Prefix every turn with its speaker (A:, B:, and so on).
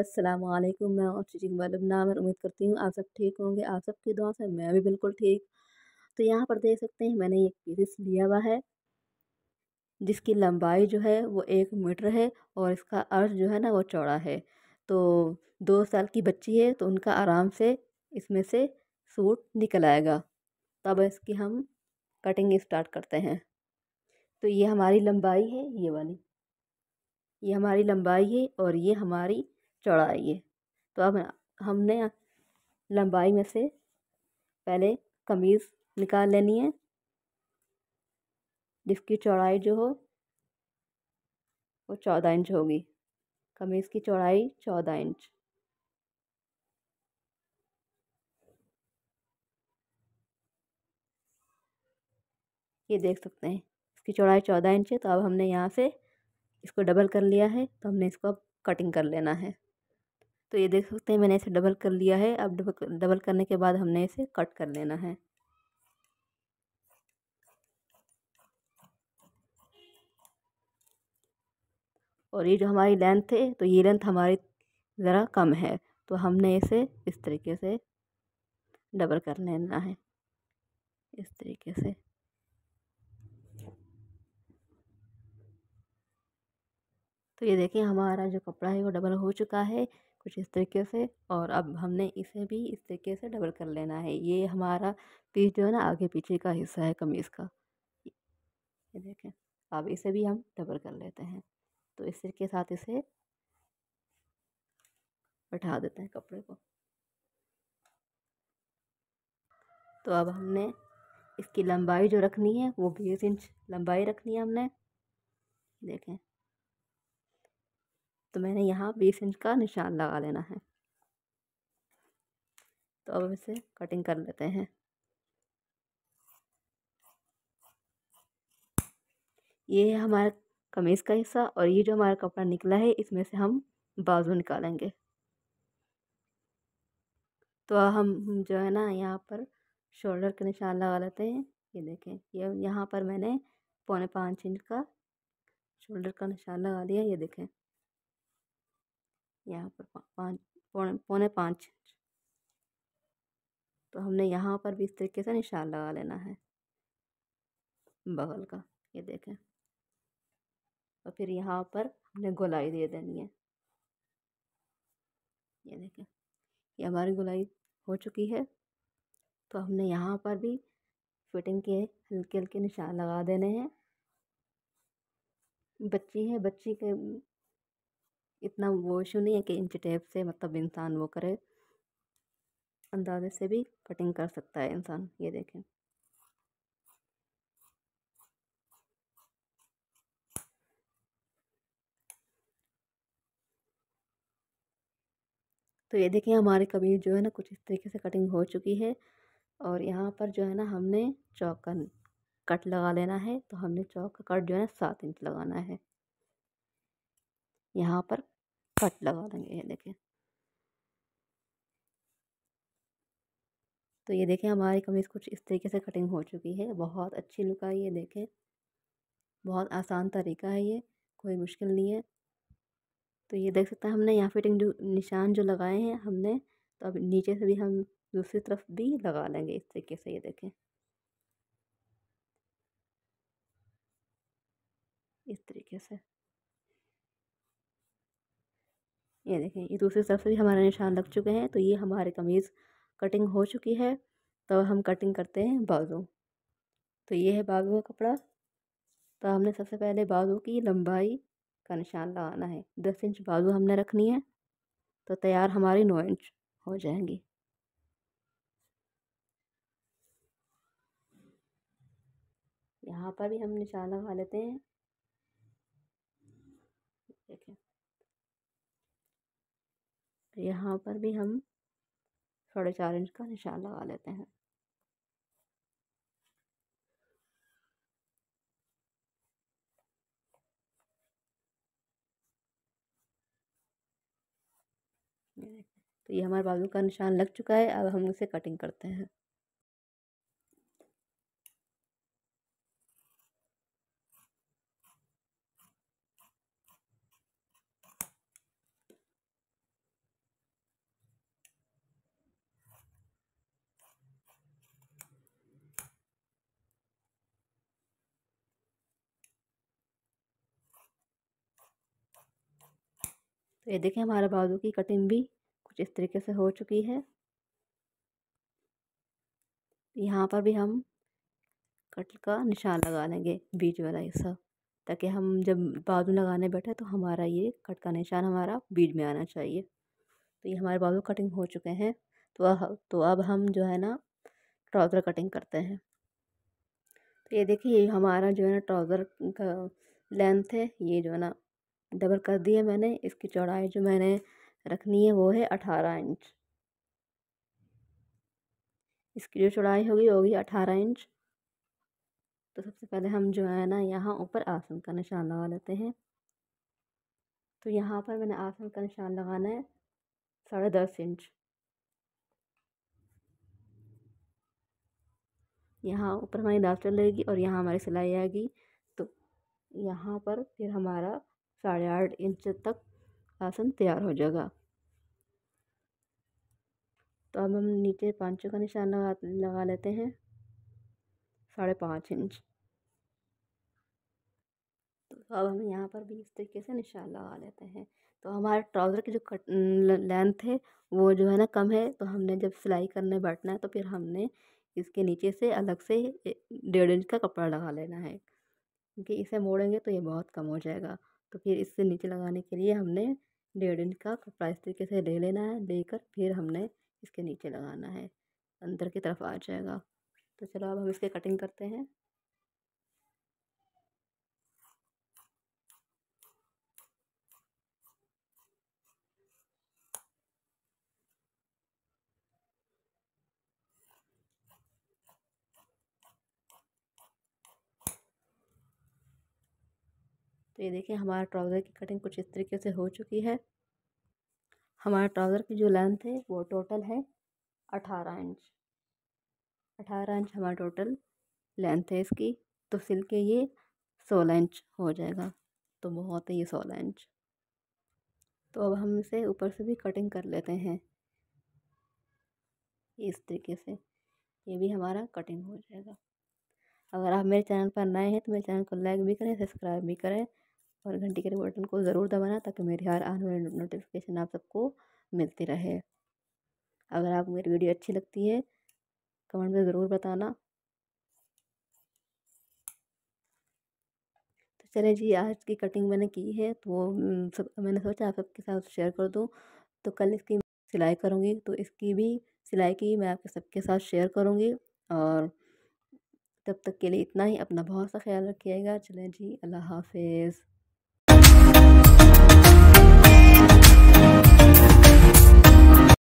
A: असलकुम मैं और टीचिंग वालम नाम उम्मीद करती हूँ आप सब ठीक होंगे आप सब की दुआ से मैं भी बिल्कुल ठीक तो यहाँ पर देख सकते हैं मैंने एक पीस लिया हुआ है जिसकी लंबाई जो है वो एक मीटर है और इसका अर्थ जो है ना वो चौड़ा है तो दो साल की बच्ची है तो उनका आराम से इसमें से सूट निकल आएगा तब इसकी हम कटिंग स्टार्ट करते हैं तो ये हमारी लंबाई है ये वाली ये हमारी लंबाई है और ये हमारी चौड़ाई तो अब हमने लंबाई में से पहले कमीज़ निकाल लेनी है जिसकी चौड़ाई जो हो वो चौदह इंच होगी कमीज़ की चौड़ाई चौदह इंच ये देख सकते हैं इसकी चौड़ाई चौदह इंच है तो अब हमने यहाँ से इसको डबल कर लिया है तो हमने इसको अब कटिंग कर लेना है तो ये देख सकते हैं मैंने इसे डबल कर लिया है अब डबल डबल करने के बाद हमने इसे कट कर लेना है और ये जो हमारी लेंथ है तो ये लेंथ हमारी ज़रा कम है तो हमने इसे इस तरीके से डबल कर लेना है इस तरीके से तो ये देखिए हमारा जो कपड़ा है वो डबल हो चुका है कुछ इस तरीके से और अब हमने इसे भी इस तरीके से डबल कर लेना है ये हमारा पीस जो है ना आगे पीछे का हिस्सा है कमीज़ का ये देखें अब इसे भी हम डबल कर लेते हैं तो इस तरीके साथ इसे बैठा देते हैं कपड़े को तो अब हमने इसकी लंबाई जो रखनी है वो बीस इंच लंबाई रखनी है हमने देखें तो मैंने यहाँ बीस इंच का निशान लगा लेना है तो अब इसे कटिंग कर लेते हैं ये है हमारा कमीज़ का हिस्सा और ये जो हमारा कपड़ा निकला है इसमें से हम बाजू निकालेंगे तो हम जो है ना यहाँ पर शोल्डर के निशान लगा लेते हैं ये देखें ये यह यहाँ पर मैंने पौने पाँच इंच का शोल्डर का निशान लगा दिया ये देखें यहाँ पर पाँच पौने पाँच तो हमने यहाँ पर भी इस तरीके से निशान लगा लेना है बगल का ये देखें और फिर यहाँ पर हमने गोलाई दे देनी है ये देखें ये हमारी गोलाई हो चुकी है तो हमने यहाँ पर भी फिटिंग के हल्के हल्के निशान लगा देने हैं बच्ची है बच्ची के इतना वो इशू नहीं है कि इंच टेप से मतलब इंसान वो करे अंदाजे से भी कटिंग कर सकता है इंसान ये देखें तो ये देखें हमारी कमीज जो है ना कुछ इस तरीके से कटिंग हो चुकी है और यहाँ पर जो है ना हमने चौकन कट लगा लेना है तो हमने चौक का कट जो है ना सात इंच लगाना है यहाँ पर कट लगा देंगे ये देखें तो ये देखें हमारी कमीज़ कुछ इस तरीके से कटिंग हो चुकी है बहुत अच्छी लुक आई ये देखें बहुत आसान तरीका है ये कोई मुश्किल नहीं है तो ये देख सकते हैं हमने यहाँ फिटिंग जो निशान जो लगाए हैं हमने तो अब नीचे से भी हम दूसरी तरफ भी लगा लेंगे इस तरीके से ये देखें इस तरीके से ये देखें ये दूसरी तरफ से भी हमारे निशान लग चुके हैं तो ये हमारे कमीज़ कटिंग हो चुकी है तो हम कटिंग करते हैं बाजू तो ये है बाजू का कपड़ा तो हमने सबसे पहले बाजू की लंबाई का निशान लगाना है दस इंच बाजू हमने रखनी है तो तैयार हमारी नौ इंच हो जाएंगी यहाँ पर भी हम निशान लगा लेते हैं तो यहाँ पर भी हम साढ़े चार इंच का निशान लगा लेते हैं तो ये हमारे बाजू का निशान लग चुका है अब हम इसे कटिंग करते हैं तो ये देखें हमारे बाजू की कटिंग भी कुछ इस तरीके से हो चुकी है यहाँ पर भी हम कट का निशान लगा लेंगे बीच वाला हिस्सा ताकि हम जब बाजू लगाने बैठे तो हमारा ये कट का निशान हमारा बीच में आना चाहिए तो ये हमारे बाजू कटिंग हो चुके हैं तो अब तो अब हम जो है ना ट्राउज़र कटिंग करते हैं तो ये देखिए ये हमारा जो है ना ट्राउज़र का लेंथ है ये जो है ना डबल कर दिया मैंने इसकी चौड़ाई जो मैंने रखनी है वो है अठारह इंच इसकी जो चौड़ाई होगी होगी अठारह इंच तो सबसे पहले हम जो है ना यहाँ ऊपर आसन का निशान लगा लेते हैं तो यहाँ पर मैंने आसन का निशान लगाना है साढ़े दस इंच यहाँ ऊपर हमारी लास्टर रहेगी और यहाँ हमारी सिलाई आएगी तो यहाँ पर फिर हमारा साढ़े आठ इंच तक आसन तैयार हो जाएगा तो अब हम नीचे पाँचों का निशान लगा लगा लेते हैं साढ़े पाँच इंच तो अब हम यहाँ पर भी इस तरीके से निशान लगा लेते हैं तो हमारे ट्राउज़र की जो कट लेंथ है वो जो है ना कम है तो हमने जब सिलाई करने बैठना है तो फिर हमने इसके नीचे से अलग से डेढ़ इंच का कपड़ा लगा लेना है क्योंकि इसे मोड़ेंगे तो ये बहुत कम हो जाएगा तो फिर इससे नीचे लगाने के लिए हमने डेढ़ इंच का कपड़ा इस तरीके से ले लेना है लेकर फिर हमने इसके नीचे लगाना है अंदर की तरफ आ जाएगा तो चलो अब हम इसके कटिंग करते हैं तो ये देखिए हमारा ट्राउज़र की कटिंग कुछ इस तरीके से हो चुकी है हमारा ट्राउज़र की जो लेंथ है वो टोटल है अठारह इंच अठारह इंच हमारा टोटल लेंथ है इसकी तो सिल के ये सोलह इंच हो जाएगा तो बहुत है ये सोलह इंच तो अब हम इसे ऊपर से भी कटिंग कर लेते हैं इस तरीके से ये भी हमारा कटिंग हो जाएगा अगर आप मेरे चैनल पर नए हैं तो मेरे चैनल को लाइक भी करें सब्सक्राइब भी करें और घंटी के बटन को ज़रूर दबाना ताकि मेरे हर आने वाले नोटिफिकेशन आप सबको मिलते रहे अगर आप मेरी वीडियो अच्छी लगती है कमेंट में ज़रूर बताना तो चले जी आज की कटिंग मैंने की है तो वो सब मैंने सोचा आप सबके साथ शेयर कर दूँ तो कल इसकी सिलाई करूँगी तो इसकी भी सिलाई की मैं आपके सबके साथ शेयर करूँगी और तब तक के लिए इतना ही अपना बहुत सा ख्याल रखिएगा चलें जी अल्लाह हाफिज़